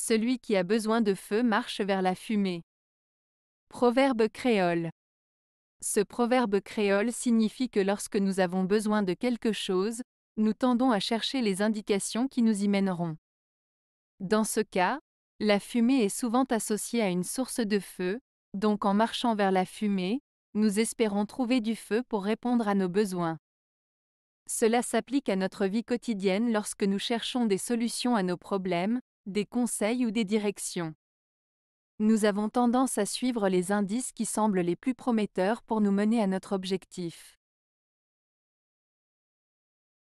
Celui qui a besoin de feu marche vers la fumée. Proverbe créole. Ce proverbe créole signifie que lorsque nous avons besoin de quelque chose, nous tendons à chercher les indications qui nous y mèneront. Dans ce cas, la fumée est souvent associée à une source de feu, donc en marchant vers la fumée, nous espérons trouver du feu pour répondre à nos besoins. Cela s'applique à notre vie quotidienne lorsque nous cherchons des solutions à nos problèmes, des conseils ou des directions. Nous avons tendance à suivre les indices qui semblent les plus prometteurs pour nous mener à notre objectif.